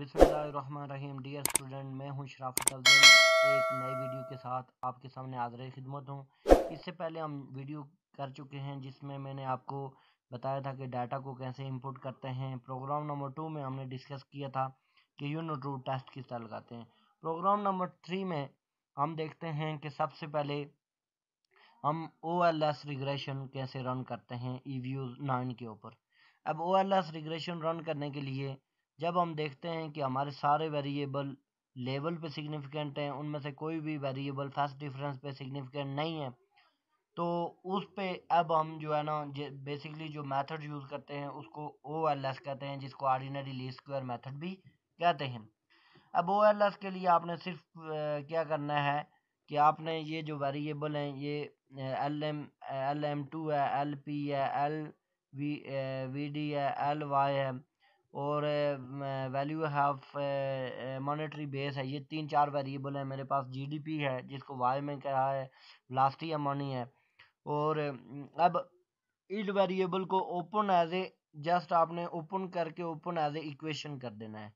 बिसमीम dear student मैं हूं शराफत अफजल एक नई वीडियो के साथ आपके सामने हाजिर खिदमत हूं इससे पहले हम वीडियो कर चुके हैं जिसमें मैंने आपको बताया था कि डाटा को कैसे इंपुट करते हैं प्रोग्राम नंबर टू में हमने डिस्कस किया था कि रूट टेस्ट किस तरह लगाते हैं प्रोग्राम नंबर थ्री में हम देखते हैं कि सबसे पहले हम ओ एल एस रिग्रेशन कैसे रन करते हैं ई व्यूज़ नाइन के ऊपर अब O L S regression run करने के लिए जब हम देखते हैं कि हमारे सारे वेरिएबल लेवल पे सिग्निफिकेंट हैं उनमें से कोई भी वेरिएबल फर्स्ट डिफरेंस पे सिग्निफिकेंट नहीं है तो उस पे अब हम जो है ना बेसिकली जो मेथड यूज़ करते हैं उसको ओ एल एस कहते हैं जिसको ऑर्डिनरी ली स्क्वायर मेथड भी कहते हैं अब ओ एल एस के लिए आपने सिर्फ क्या करना है कि आपने ये जो वेरिएबल हैं ये L M L M two है एल पी है एल वी वी डी है एल वाई है और वैल्यू हैव मॉनेटरी बेस है ये तीन चार वेरिएबल है मेरे पास जीडीपी है जिसको वाई में कहा है लास्ट या मनी है और अब इड वेरिएबल को ओपन एज ए जस्ट आपने ओपन करके ओपन एज ए इक्वेशन कर देना है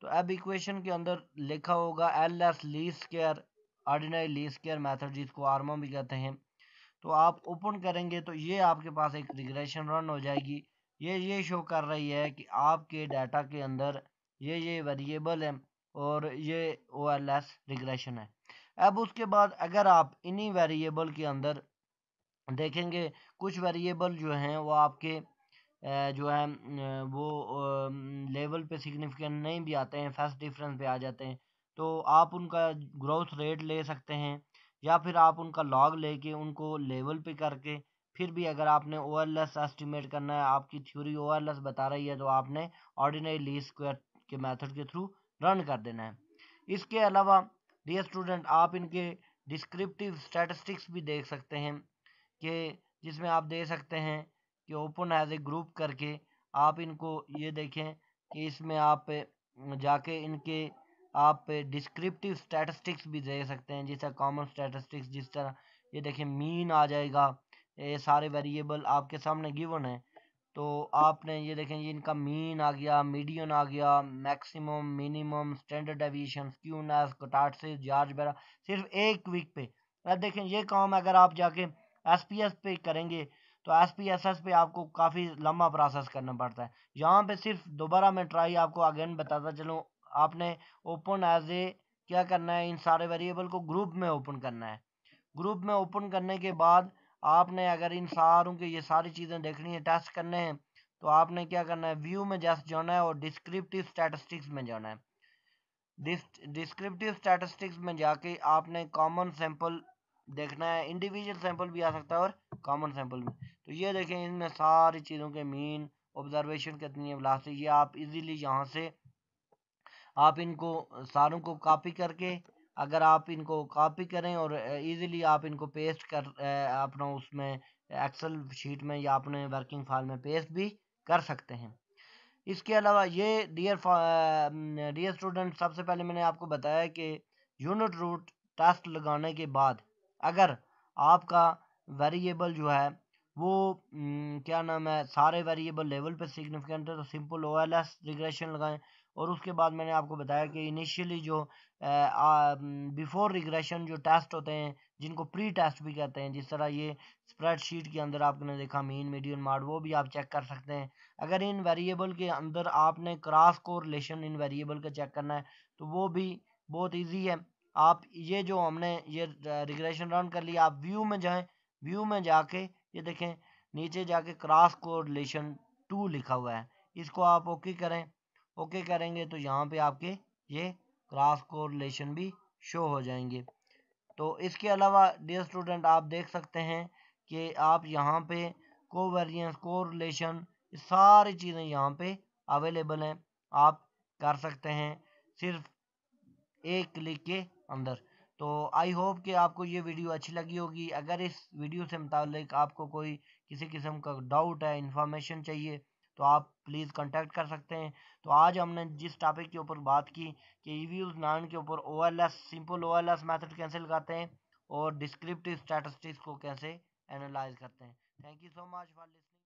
तो अब इक्वेशन के अंदर लिखा होगा एल एस ली स्केयर ऑर्डिनरी ली स्केयर मैथड जिसको आर्मा भी कहते हैं तो आप ओपन करेंगे तो ये आपके पास एक रिग्रेशन रन हो जाएगी ये ये शो कर रही है कि आपके डाटा के अंदर ये ये वेरिएबल है और ये ओ एल एस रिग्रेशन है अब उसके बाद अगर आप इन्हीं वेरिएबल के अंदर देखेंगे कुछ वेरिएबल जो हैं वो आपके जो है वो लेवल पे सिग्निफिकेंट नहीं भी आते हैं फर्स्ट डिफरेंस पे आ जाते हैं तो आप उनका ग्रोथ रेट ले सकते हैं या फिर आप उनका लॉग लेके उनको लेवल पे करके फिर भी अगर आपने ओवरलेस एस्टिमेट करना है आपकी थ्योरी ओवरलेस बता रही है तो आपने ऑर्डिनरी ली स्क्वायर के मेथड के थ्रू रन कर देना है इसके अलावा डियर स्टूडेंट आप इनके डिस्क्रिप्टिव स्टैटिस्टिक्स भी देख सकते हैं कि जिसमें आप दे सकते हैं कि ओपन एज ए ग्रुप करके आप इनको ये देखें कि इसमें आप जाके इनके आप डिस्क्रिप्टिव स्टैटिस्टिक्स भी दे सकते हैं जैसा कॉमन स्टैटिस्टिक्स जिस तरह ये देखें मीन आ जाएगा ये सारे वेरिएबल आपके सामने गिवन है तो आपने ये देखें ये इनका मीन आ गया मीडियन आ गया maximum minimum standard deviation skewness kurtosis Jarque Bera सिर्फ एक वीक पे अब देखें ये काम अगर आप जाके एस पी एस पे करेंगे तो एस पी एस एस पे आपको काफ़ी लंबा प्रोसेस करना पड़ता है यहाँ पे सिर्फ दोबारा मैं ट्राई आपको अगेन बताता चलूँ आपने ओपन एज ए क्या करना है इन सारे वेरिएबल को ग्रुप में ओपन करना है ग्रुप में ओपन करने के बाद आपने अगर इन सारों के ये सारी चीज़ें देखनी है टेस्ट करने हैं तो आपने क्या करना है व्यू में जस्ट जाना है और डिस्क्रिप्टिव स्टैटिस्टिक्स में जाना है डिस्क्रिप्टिव स्टैटिस्टिक्स में जाके आपने कॉमन सैंपल देखना है इंडिविजुअल सैंपल भी आ सकता है और कॉमन सैंपल भी तो ये देखें इनमें सारी चीज़ों के मीन ऑब्जर्वेशन कितनी है वेलासिटी ये आप इजीली यहाँ से आप इनको सारों को कॉपी करके अगर आप इनको कॉपी करें और ईज़िली आप इनको पेस्ट कर अपना उसमें एक्सेल शीट में या अपने वर्किंग फाइल में पेस्ट भी कर सकते हैं इसके अलावा ये डियर डियर स्टूडेंट सबसे पहले मैंने आपको बताया कि यूनिट रूट टेस्ट लगाने के बाद अगर आपका वेरिएबल जो है वो क्या नाम है सारे वेरिएबल लेवल पे सिग्निफिकेंट है तो simple O L S regression लगाएं और उसके बाद मैंने आपको बताया कि इनिशियली जो बिफोर रिग्रेशन जो टेस्ट होते हैं जिनको प्री टेस्ट भी कहते हैं जिस तरह ये स्प्रेडशीट के अंदर आपने देखा मीन मीडियन मार्ड वो भी आप चेक कर सकते हैं अगर इन वेरिएबल के अंदर आपने क्रॉस को रिलेशन इन वेरिएबल का चेक करना है तो वो भी बहुत ईजी है आप ये जो हमने ये रिग्रेशन रन कर लिया आप व्यू में जाएँ व्यू में जाके ये देखें नीचे जाके क्रॉस कोरिलेशन टू लिखा हुआ है इसको आप ओके करें ओके करेंगे तो यहाँ पे आपके ये क्रॉस कोरिलेशन भी शो हो जाएंगे तो इसके अलावा डियर स्टूडेंट आप देख सकते हैं कि आप यहाँ पे कोवेरियंस कोरिलेशन सारी चीज़ें यहाँ पे अवेलेबल हैं आप कर सकते हैं सिर्फ एक क्लिक के अंदर तो आई होप कि आपको ये वीडियो अच्छी लगी होगी अगर इस वीडियो से मुतक आपको कोई किसी किस्म का डाउट है इन्फॉर्मेशन चाहिए तो आप प्लीज़ कांटेक्ट कर सकते हैं तो आज हमने जिस टॉपिक के ऊपर बात की कि ई वी नान के ऊपर O L S simple O L S method कैसे करते हैं और डिस्क्रिप्टिव स्टैटिस्टिक्स को कैसे एनालाइज करते हैं thank you so much for